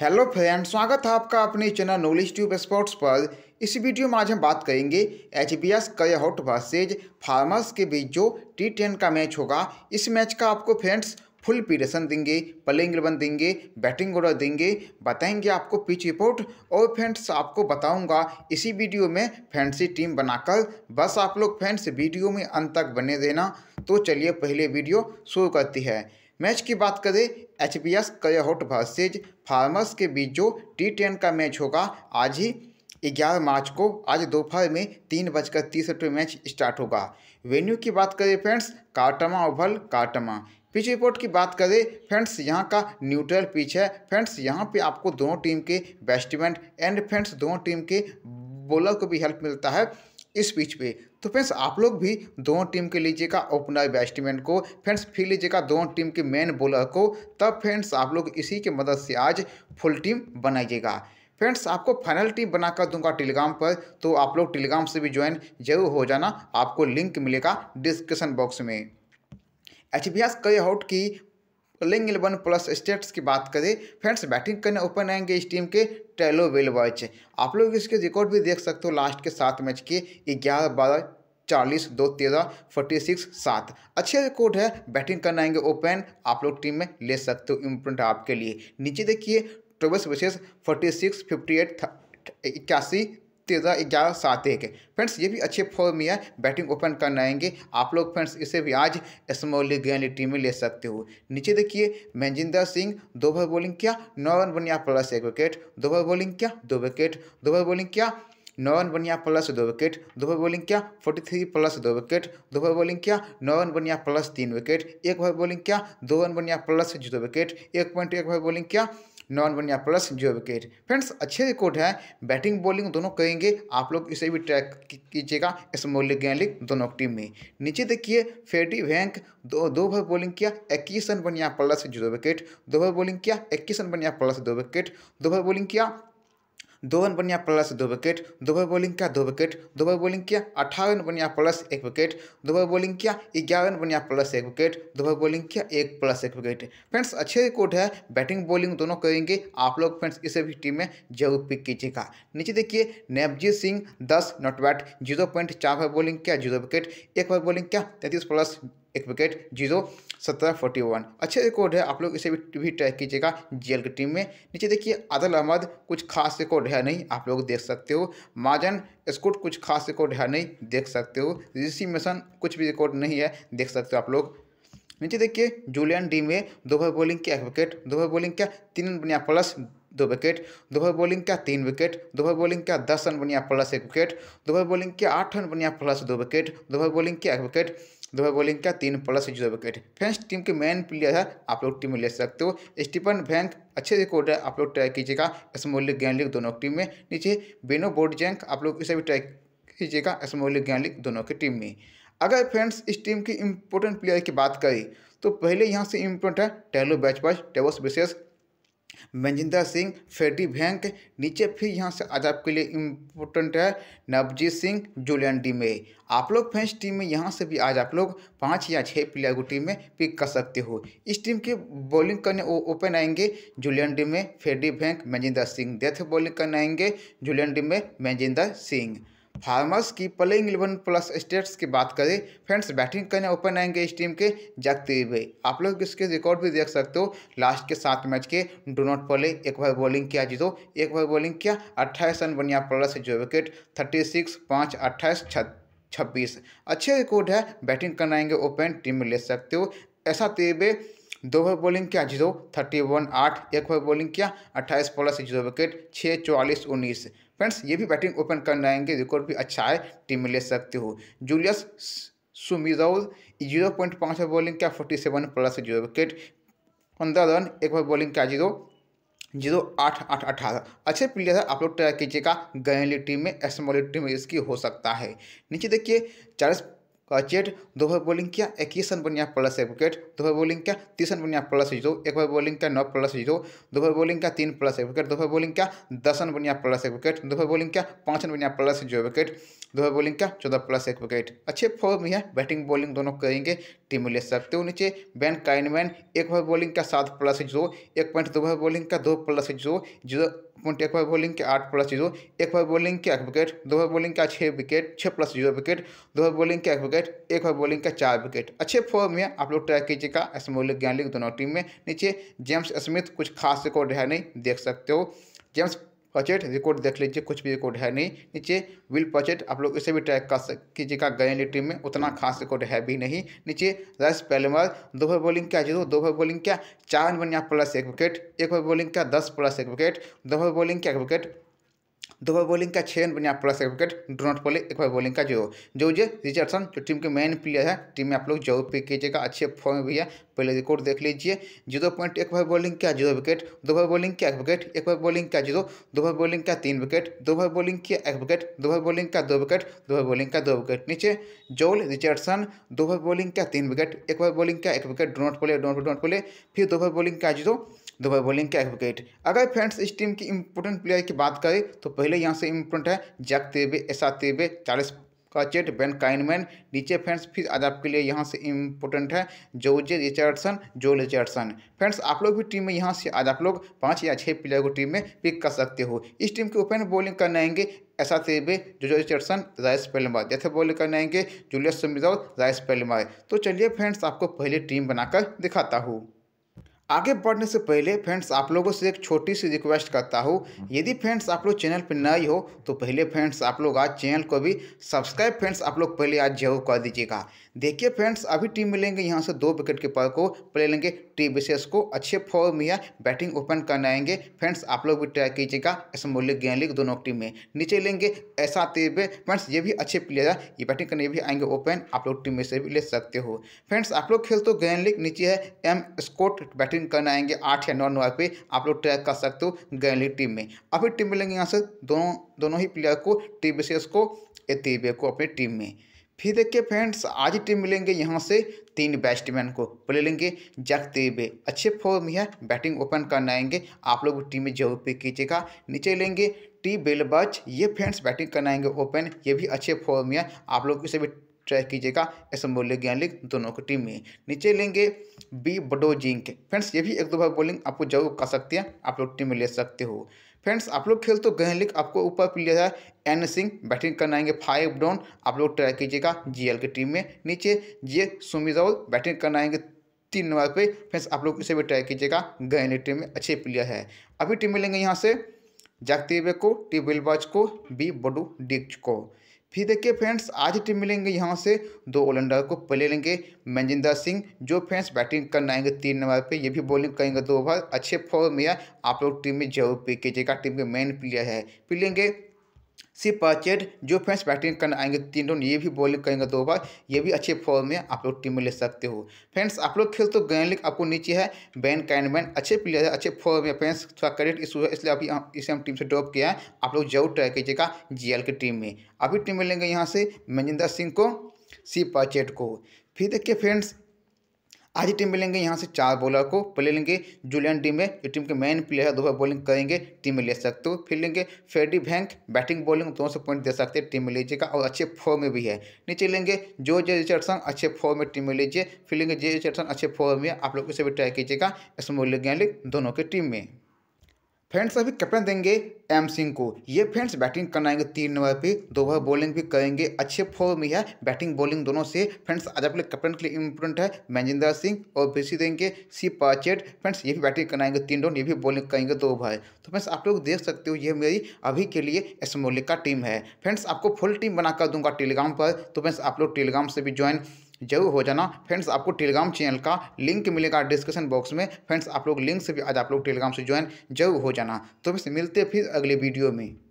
hello friends स्वागत है आपका अपने चैनल नॉलेज ट्यूब स्पोर्ट्स पर इस वीडियो में आज हम बात करेंगे एच बी एस करहट वर्सेज फार्मर्स के बीच जो टी टेन का मैच होगा इस मैच का आपको फ्रेंड्स फुल पीरेशन देंगे प्लेइंग इलेवन देंगे बैटिंग ऑर्डर देंगे बताएंगे आपको पिच रिपोर्ट और फ्रेंड्स आपको बताऊंगा इसी वीडियो में फैंसी टीम बनाकर बस आप लोग फ्रेंड्स वीडियो में अंत तक बने देना तो चलिए पहले वीडियो शुरू करती है मैच की बात करें एच बी एस कयाहोट वर्सेज फार्मर्स के बीच जो टी टेन का मैच होगा आज ही ग्यारह मार्च को आज दोपहर में तीन बजकर तीस रुपये मैच स्टार्ट होगा वेन्यू की बात करें फ्रेंड्स काटमा ओवल काटमा पिच रिपोर्ट की बात करें फ्रेंड्स यहाँ का न्यूट्रल पिच है फ्रेंड्स यहाँ पे आपको दोनों टीम के बैट्समैन एंड फ्रेंड्स दोनों टीम के बॉलर को भी हेल्प मिलता है इस पिच पे तो फ्रेंड्स आप लोग भी दोनों टीम के लीजिएगा ओपनर बैट्समैन को फ्रेंड्स फिर लीजिएगा दोनों टीम के मेन बॉलर को तब फ्रेंड्स आप लोग इसी के मदद से आज फुल टीम बनाइएगा फ्रेंड्स आपको फाइनल टीम बनाकर दूंगा टेलीग्राम पर तो आप लोग टेलीग्राम से भी ज्वाइन जरूर हो जाना आपको लिंक मिलेगा डिस्क्रिप्शन बॉक्स में एच बी एस कई आउट की लिंग इलेवन प्लस स्टेट्स की बात करें फ्रेंड्स बैटिंग करने ओपन आएंगे इस टीम के टेलो विलवर्च आप लोग इसके रिकॉर्ड भी देख सकते हो लास्ट के सात मैच के ग्यारह बारह चालीस दो तेरह फोर्टी सिक्स सात अच्छे रिकॉर्ड है बैटिंग करने आएंगे ओपन आप लोग टीम में ले सकते हो इम्पोर्टेंट आपके लिए नीचे देखिए ट्रेवस विशेष फोर्टी सिक्स फिफ्टी एट इक्यासी तेरह ग्यारह सात एक फ्रेंड्स ये भी अच्छे फॉर्म में है बैटिंग ओपन करना आएंगे आप लोग फ्रेंड्स इसे भी आज स्मॉल लीग यानी टीम में ले सकते हो नीचे देखिए महेंजिंदर सिंह दो ओवर बॉलिंग किया नौ रन बनिया प्लस एक विकेट दो ओवर बॉलिंग किया दो विकेट दो ओवर बॉलिंग किया नौ रन बनिया प्लस दो विकेट दो ओवर बॉलिंग किया फोर्टी थ्री प्लस दो विकेट दो ओवर बॉलिंग किया नौ रन बनिया प्लस तीन विकेट एक ओवर बॉलिंग किया दो रन बनिया प्लस जीरो विकेट एक पॉइंट एक ओवर बॉलिंग किया नॉन वन या प्लस जीरो विकेट फ्रेंड्स अच्छे रिकॉर्ड है बैटिंग बॉलिंग दोनों करेंगे आप लोग इसे भी ट्रैक कीजिएगा इस लीग गैन लीग दोनों टीम में नीचे देखिए फेडी वैंक दो दो भर बॉलिंग किया इक्कीस रन बनिया प्लस जीरो विकेट दो भर बॉलिंग किया इक्कीस रन बनिया प्लस दो विकेट दो भर बॉलिंग किया दो रन बनिया प्लस दो विकेट दुबई बॉलिंग किया दो विकेट दुबई बॉलिंग किया अठारह रन बनिया प्लस एक विकेट दुबई बॉलिंग किया ग्यारह रन बनिया प्लस एक विकेट दुबई बॉलिंग किया एक प्लस एक विकेट फ्रेंड्स अच्छे रिकॉर्ड है बैटिंग बॉलिंग दोनों करेंगे आप लोग फ्रेंड्स इसे भी टीम में जरूर पिक कीजिएगा नीचे देखिए नवजीत सिंह दस नॉट बैट जीरो पॉइंट चार बार बॉलिंग किया जीरो विकेट एक बार बॉलिंग किया तैंतीस प्लस एक विकेट जीरो सत्रह फोर्टी वन अच्छे रिकॉर्ड है आप लोग इसे भी भी ट्रैक कीजिएगा जीएल की टीम में नीचे देखिए आदल अहमद कुछ खास रिकॉर्ड है नहीं आप लोग देख सकते हो माजन स्कूट कुछ खास रिकॉर्ड है नहीं देख सकते हो ऋषि मिशन कुछ भी रिकॉर्ड नहीं है देख सकते हो आप लोग नीचे देखिए जूलियन डी में दोहर बॉलिंग क्या एक विकेट दोहर बॉलिंग क्या तीन रन बनिया प्लस दो विकेट दोहर बॉलिंग क्या तीन विकेट दोहर बॉलिंग क्या दस रन बनिया प्लस एक विकेट दोहर बॉलिंग क्या आठ रन बनिया प्लस दो विकेट दोहर बॉलिंग क्या एक विकेट दो बॉलिंग का तीन plus zero wicket friends team के मेन प्लेयर है आप लोग टीम में ले सकते हो स्टीफन भैंक अच्छे रिकॉर्ड है आप लोग ट्राई कीजिएगा स्मॉल लीग गैन लीग दोनों टीम में नीचे बेनो बोर्ड जैंक आप लोग इसे भी ट्राई कीजिएगा स्मॉल लीग गैन लीग दोनों की टीम में अगर फ्रेंड्स इस टीम के इंपोर्टेंट प्लेयर की बात करें तो पहले यहाँ से इम्पोर्टेंट है टेलो बैच बैच टेवस विशेष मनजिंदर सिंह फेडी भैंक नीचे फिर यहाँ से आज आपके लिए इम्पोर्टेंट है नवजीत सिंह जूलियन डी में आप लोग फैंस टीम में यहाँ से भी आज आप लोग पाँच या छः प्लेयर को टीम में पिक कर सकते हो इस टीम के बॉलिंग करने ओपन आएंगे जूलियन डी में फेडी भैंक मनजिंदर सिंह डेथ बॉलिंग करने आएंगे जूलियन डी में मनजिंदर सिंह फार्मर्स की प्लेइंग इलेवन प्लस स्टेट्स की बात करें फ्रेंड्स बैटिंग करने ओपन आएंगे इस टीम के जगतीर भाई आप लोग इसके रिकॉर्ड भी देख सकते हो लास्ट के सात मैच के डो नॉट प्ले एक बार बॉलिंग किया जीरो एक बार बॉलिंग किया अट्ठाईस रन बनिया प्लस जो विकेट थर्टी सिक्स पाँच अट्ठाईस छब्बीस अच्छे रिकॉर्ड है बैटिंग करने आएंगे ओपन टीम में ले सकते हो ऐसा तेबे दो ओवर बॉलिंग किया जीरो थर्टी वन आठ एक ओवर बॉलिंग किया अट्ठाईस प्लस जीरो विकेट छः चौवालीस उन्नीस फ्रेंड्स ये भी बैटिंग ओपन कर लाएंगे रिकॉर्ड भी अच्छा है टीम में ले सकते हो जूलियस सुमिरौल जीरो पॉइंट पाँच ओवर बॉलिंग क्या forty seven plus zero wicket पंद्रह रन एक बार बॉलिंग क्या जीरो जीरो आठ आठ अठारह अच्छे प्लेयर है आप लोग ट्राई कीजिएगा गैली टीम में एसमोली टीम में इसकी हो सकता है नीचे देखिए चालीस कचेट दो भाई बॉलिंग किया इक्कीस रन बनिया प्लस एक विकेट दो भाई बॉलिंग किया तीस रन बनिया प्लस जीरो एक भाई बॉलिंग किया नौ प्लस जीरो दो भाई बॉलिंग किया तीन प्लस एक विकेट दो भाई बॉलिंग किया दस रन बनिया प्लस एक विकेट दो भाई बॉलिंग किया पाँच रन बनिया प्लस जीरो विकेट दो भाई बॉलिंग किया चौदह प्लस एक विकेट अच्छे फॉर्म है बैटिंग बॉलिंग दोनों करेंगे टीम ले सकते हो नीचे बैन काइनमैन एक भाई बॉलिंग का सात प्लस जीरो एक पॉइंट दो भाई बॉलिंग का दो प्लस जीरो जीरो पॉइंट एक बार बॉलिंग के आठ प्लस जीरो एक बार बॉलिंग के एक विकेट दो बार बॉलिंग का छः विकेट छः प्लस जीरो विकेट दो बार बॉलिंग का एक विकेट एक बार बॉलिंग का चार विकेट अच्छे फॉर्म में आप लोग ट्रैक कीजिएगा एसमोलिक ज्ञान लीग दोनों टीम में नीचे जेम्स स्मिथ कुछ खास रिकॉर्ड है नहीं देख सकते हो जेम्स पचेट रिकॉर्ड देख लीजिए कुछ भी रिकॉर्ड है नहीं नीचे विल पचेट आप लोग इसे भी ट्रैक कर कीजिएगा गए टीम में उतना खास रिकॉर्ड है भी नहीं नीचे रस पहले बार दो ओवर बॉलिंग क्या जीरो दो ओवर बॉलिंग क्या चार बनिया प्लस एक विकेट एक ओवर बॉलिंग क्या दस प्लस एक विकेट दो ओवर बॉलिंग क्या एक विकेट दो बार बॉलिंग का छः रन पर यहाँ प्लस विकेट डोनट पॉले एक बार बॉलिंग का जो जो रिचर्डसन जो टीम के मेन प्लेयर है टीम में आप लोग जो पिक कीजिएगा अच्छे फॉर्म में भी है पहले रिकॉर्ड देख लीजिए जीरो पॉइंट एक बार बॉलिंग क्या जीरो विकेट दो बार बॉलिंग क्या एक विकेट एक बार बॉलिंग क्या जीरो दो बार बॉलिंग क्या तीन विकेट दो बार बॉलिंग किया एक विकेट दो बार बॉलिंग का दो विकेट दो बार बॉलिंग का दो विकेट नीचे जोल रिचर्डसन दो बार बॉलिंग क्या तीन विकेट एक बार बॉलिंग क्या एक विकेट डोनट पॉले डोनट डोनट पॉले फिर दो बार बॉलिंग का जीरो दुबई बॉलिंग के विकेट अगर फ्रेंड्स इस टीम की इम्पोर्टेंट प्लेयर की बात करें तो पहले यहाँ से इंपोर्टेंट है जैक तेबे ऐसा तेबे का कचेट बेन काइनमैन नीचे फ्रेंड्स फिर आज आपके लिए यहाँ से इम्पोर्टेंट है जोजे रिचर्डसन जो रिचर्डसन फ्रेंड्स आप लोग भी टीम में यहाँ से आज आप लोग पाँच या छः प्लेयर को टीम में पिक कर सकते हो इस टीम के ओपन बॉलिंग करने आएंगे ऐसा तेबे जोजो रिचर्डसन राइस पेलमार जैसे बॉलिंग करने आएंगे जूलियस सुमिजाउ राइस पेलमार तो चलिए फ्रेंड्स आपको पहले टीम बनाकर दिखाता हूँ आगे बढ़ने से पहले फ्रेंड्स आप लोगों से एक छोटी सी रिक्वेस्ट करता हूँ यदि फ्रेंड्स आप लोग चैनल पर नए हो तो पहले फ्रेंड्स आप लोग आज चैनल को भी सब्सक्राइब फ्रेंड्स आप लोग पहले आज जरूर कर दीजिएगा देखिए फ्रेंड्स अभी टीम मिलेंगे यहाँ से दो विकेट कीपर को प्ले लेंगे टी विशेष को अच्छे फॉर्म या बैटिंग ओपन करने आएंगे फ्रेंड्स आप लोग भी ट्राई कीजिएगा स्मॉल मूल्य गेंद लीग दोनों टीम में नीचे लेंगे ऐसा तेबे फ्रेंड्स ये भी अच्छे प्लेयर है ये बैटिंग करने भी आएंगे ओपन आप लोग टीम में से भी ले सकते हो फ्रेंड्स आप लोग खेल तो गेंद लीग नीचे है एम स्कोट बैटिंग करने आएंगे आठ या नौ नौ पे आप लोग ट्रैक कर सकते हो गेंद लीग टीम में अभी टीम मिलेंगे यहाँ से दोनों दोनों ही प्लेयर को टी विशेष को ए को अपनी टीम में फिर देखिए फ्रेंड्स आज ही टीम मिलेंगे यहाँ से तीन बैट्समैन को प्ले लेंगे जगदेवे अच्छे फॉर्म है बैटिंग ओपन करने आएंगे आप लोग टीम में जरूर पिक कीजिएगा नीचे लेंगे टी बेलबच ये फ्रेंड्स बैटिंग करना आएंगे ओपन ये भी अच्छे फॉर्म है आप लोग इसे भी ट्राई कीजिएगा एस बोलिए ज्ञान लिख दोनों की टीम में नीचे लेंगे बी बडोजिंग फ्रेंड्स ये भी एक दो बार बॉलिंग आपको जरूर कर सकते हैं आप लोग टीम में ले सकते हो फ्रेंड्स आप लोग खेल तो गए लिख आपको ऊपर प्लेयर है एन सिंह बैटिंग करने आएंगे फाइव डाउन आप लोग ट्राई कीजिएगा जीएल की टीम में नीचे जे सुमी राउल बैटिंग करने आएंगे तीन नंबर पे फ्रेंड्स आप लोग इसे भी ट्राई कीजिएगा गए टीम में अच्छे प्लेयर है अभी टीम मिलेंगे यहाँ से जागतिबे को टी बिलबाज को बी बडू डिक्च को फिर देखिए फ्रेंड्स आज ही टीम मिलेंगे यहाँ से दो ऑलराउंडर को पहले लेंगे मनजिंदर सिंह जो फ्रेंड्स बैटिंग करना आएंगे तीन नंबर पे ये भी बॉलिंग करेंगे दो ओवर अच्छे फॉर्म में आप लोग टीम में जरूर के कीजिएगा टीम के मेन प्लेयर है फिर लेंगे सिर्फ चेट जो फ्रेंड्स बैटिंग करने आएंगे तीन रन ये भी बॉलिंग करेंगे दो बार ये भी अच्छे फॉर्म में आप लोग टीम में ले सकते हो फ्रेंड्स आप लोग खेल तो गए लीग आपको नीचे है बैन कैनमैन अच्छे प्लेयर है अच्छे फॉर्म में फ्रेंड्स थोड़ा करेक्ट इशू है इसलिए अभी इसे हम टीम से ड्रॉप किया है आप लोग जरूर ट्राई कीजिएगा जी की टीम में अभी टीम में लेंगे यहाँ से मनजिंदर सिंह को सी पाचेट को फिर देखिए फ्रेंड्स आज ही टीम मिलेंगे यहाँ से चार बॉलर को प्ले लेंगे जूलियन टीम में जो टीम के मेन प्लेयर है बार बॉलिंग करेंगे टीम में ले सकते हो फिर लेंगे फेडी भैंक बैटिंग बॉलिंग दोनों से पॉइंट दे सकते हैं टीम में लीजिएगा और अच्छे फॉर्म में भी है नीचे लेंगे जो जे रिचर्डसन अच्छे फॉर्म में टीम में लीजिए फिर लेंगे जे रिचर्डसन अच्छे फॉर्म में आप लोग इसे भी ट्राई कीजिएगा इसमें लेंगे दोनों की टीम में फ्रेंड्स अभी कैप्टन देंगे एम सिंह को ये फ्रेंड्स बैटिंग आएंगे तीन नंबर पे दो बार बॉलिंग भी करेंगे अच्छे फॉर्म में है बैटिंग बॉलिंग दोनों से फ्रेंड्स आज आपके कैप्टन के लिए इंपोर्टेंट है महजिंदर सिंह और सी देंगे सी पाचेट फ्रेंड्स ये भी बैटिंग आएंगे तीन डॉन ये भी बॉलिंग करेंगे दो बार तो फ्रेंड्स आप लोग देख सकते हो ये मेरी अभी के लिए स्मोलिका टीम है फ्रेंड्स आपको फुल टीम बनाकर दूंगा टेलीग्राम पर तो फ्रेंड्स आप लोग टेलीग्राम से भी ज्वाइन जरूर हो जाना फ्रेंड्स आपको टेलीग्राम चैनल का लिंक मिलेगा डिस्क्रिप्शन बॉक्स में फ्रेंड्स आप लोग लिंक से भी आज आप लोग टेलीग्राम से ज्वाइन जरूर हो जाना तो फिर मिलते फिर अगले वीडियो में